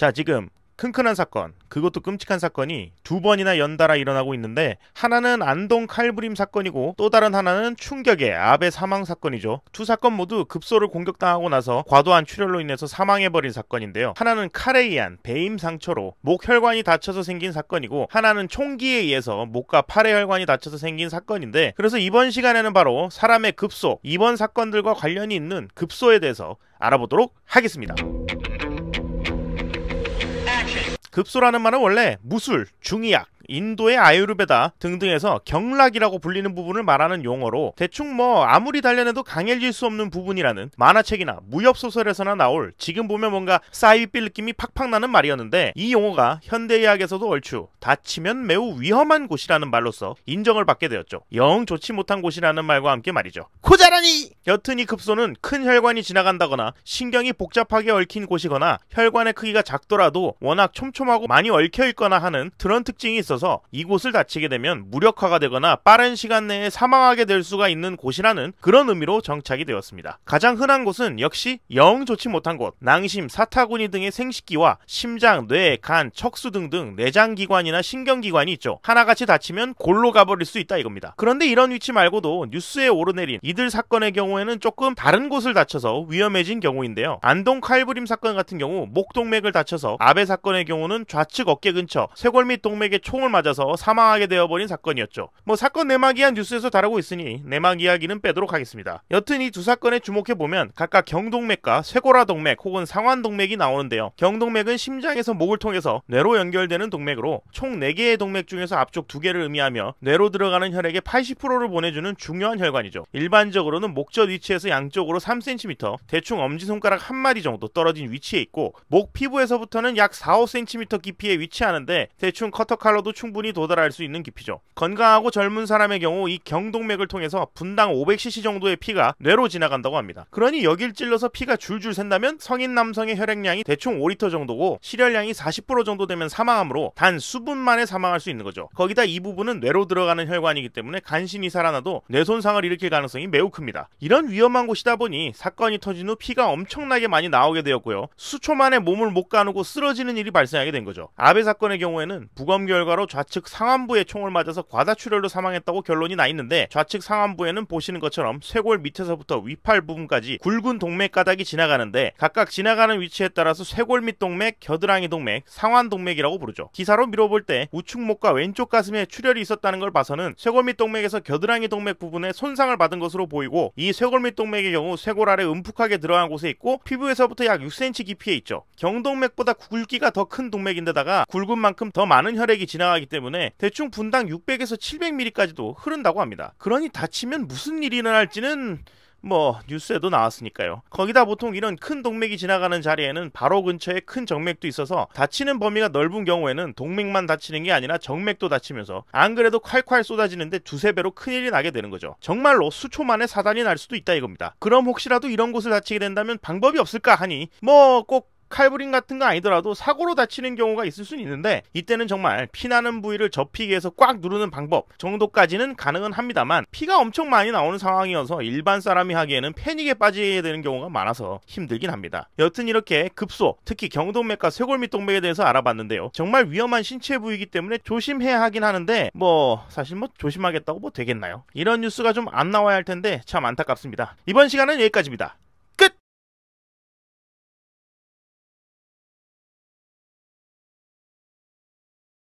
자, 지금 큰큰한 사건, 그것도 끔찍한 사건이 두 번이나 연달아 일어나고 있는데 하나는 안동 칼부림 사건이고 또 다른 하나는 충격의 아베 사망 사건이죠. 두 사건 모두 급소를 공격당하고 나서 과도한 출혈로 인해서 사망해버린 사건인데요. 하나는 칼에 의한 배임 상처로 목 혈관이 다쳐서 생긴 사건이고 하나는 총기에 의해서 목과 팔의 혈관이 다쳐서 생긴 사건인데 그래서 이번 시간에는 바로 사람의 급소, 이번 사건들과 관련이 있는 급소에 대해서 알아보도록 하겠습니다. 급소라는 말은 원래 무술, 중의학, 인도의 아유르베다 등등에서 경락이라고 불리는 부분을 말하는 용어로 대충 뭐 아무리 단련해도 강해질 수 없는 부분이라는 만화책이나 무협소설에서나 나올 지금 보면 뭔가 사이비 느낌이 팍팍 나는 말이었는데 이 용어가 현대의학에서도 얼추 다치면 매우 위험한 곳이라는 말로서 인정을 받게 되었죠. 영 좋지 못한 곳이라는 말과 함께 말이죠. 않고 자라니! 여튼 이 급소는 큰 혈관이 지나간다거나 신경이 복잡하게 얽힌 곳이거나 혈관의 크기가 작더라도 워낙 촘촘하고 많이 얽혀있거나 하는 드런 특징이 있어서 이곳을 다치게 되면 무력화가 되거나 빠른 시간 내에 사망하게 될 수가 있는 곳이라는 그런 의미로 정착이 되었습니다. 가장 흔한 곳은 역시 영 좋지 못한 곳, 낭심, 사타구니 등의 생식기와 심장, 뇌, 간, 척수 등등 내장기관이나 신경기관이 있죠. 하나같이 다치면 골로 가버릴 수 있다 이겁니다. 그런데 이런 위치 말고도 뉴스에 오르내린 이들 이들 사건의 경우에는 조금 다른 곳을 다쳐서 위험해진 경우인데요. 안동 칼부림 사건 같은 경우 목동맥을 다쳐서 아베 사건의 경우는 좌측 어깨 근처 쇄골 및 동맥에 총을 맞아서 사망하게 되어버린 사건이었죠. 뭐 사건 내막이한 뉴스에서 다루고 있으니 내막 이야기는 빼도록 하겠습니다. 여튼 이 두 사건에 주목해보면 각각 경동맥과 쇄골화 동맥 혹은 상완 동맥이 나오는데요. 경동맥은 심장에서 목을 통해서 뇌로 연결되는 동맥으로 총 4개의 동맥 중에서 앞쪽 2개를 의미하며 뇌로 들어가는 혈액의 80%를 보내주는 중요한 혈관이죠. 일반 일반적으로는 목젖 위치에서 양쪽으로 3cm, 대충 엄지손가락 한마리 정도 떨어진 위치에 있고 목 피부에서부터는 약 4, 5cm 깊이에 위치하는데 대충 커터 칼로도 충분히 도달할 수 있는 깊이죠. 건강하고 젊은 사람의 경우 이 경동맥을 통해서 분당 500cc 정도의 피가 뇌로 지나간다고 합니다. 그러니 여길 찔러서 피가 줄줄 샌다면 성인 남성의 혈액량이 대충 5리터 정도고 실혈량이 40% 정도 되면 사망하므로 단 수분 만에 사망할 수 있는 거죠. 거기다 이 부분은 뇌로 들어가는 혈관이기 때문에 간신히 살아나도 뇌 손상을 일으킬 가능성이 매우 큽니다. 이런 위험한 곳이다 보니 사건이 터진 후 피가 엄청나게 많이 나오게 되었고요. 수초 만에 몸을 못 가누고 쓰러지는 일이 발생하게 된 거죠. 아베 사건의 경우에는 부검 결과로 좌측 상안부에 총을 맞아서 과다출혈로 사망했다고 결론이 나 있는데 좌측 상안부에는 보시는 것처럼 쇄골 밑에서부터 위팔 부분까지 굵은 동맥 가닥이 지나가는데 각각 지나가는 위치에 따라서 쇄골 밑 동맥, 겨드랑이 동맥, 상완 동맥이라고 부르죠. 기사로 미뤄볼 때 우측목과 왼쪽 가슴에 출혈이 있었다는 걸 봐서는 쇄골 밑 동맥에서 겨드랑이 동맥 부분에 손상을 받은 것으로 것으로 보이고 이 쇄골 밑 동맥의 경우 쇄골 아래 음푹하게 들어간 곳에 있고 피부에서부터 약 6cm 깊이에 있죠. 경동맥보다 굵기가 더 큰 동맥인데다가 굵은 만큼 더 많은 혈액이 지나가기 때문에 대충 분당 600에서 700mm까지도 흐른다고 합니다. 그러니 다치면 무슨 일이 일어날지는 뭐 뉴스에도 나왔으니까요. 거기다 보통 이런 큰 동맥이 지나가는 자리에는 바로 근처에 큰 정맥도 있어서 다치는 범위가 넓은 경우에는 동맥만 다치는 게 아니라 정맥도 다치면서 안 그래도 콸콸 쏟아지는데 두세 배로 큰일이 나게 되는 거죠. 정말로 수초 만에 사단이 날 수도 있다 이겁니다. 그럼 혹시라도 이런 곳을 다치게 된다면 방법이 없을까 하니 뭐꼭 칼부림 같은 거 아니더라도 사고로 다치는 경우가 있을 수는 있는데 이때는 정말 피나는 부위를 접히기 위해서 꽉 누르는 방법 정도까지는 가능은 합니다만 피가 엄청 많이 나오는 상황이어서 일반 사람이 하기에는 패닉에 빠지게 되는 경우가 많아서 힘들긴 합니다. 여튼 이렇게 급소 특히 경동맥과 쇄골밑동맥에 대해서 알아봤는데요. 정말 위험한 신체 부위이기 때문에 조심해야 하긴 하는데 뭐 사실 뭐 조심하겠다고 뭐 되겠나요? 이런 뉴스가 좀 안 나와야 할 텐데 참 안타깝습니다. 이번 시간은 여기까지입니다.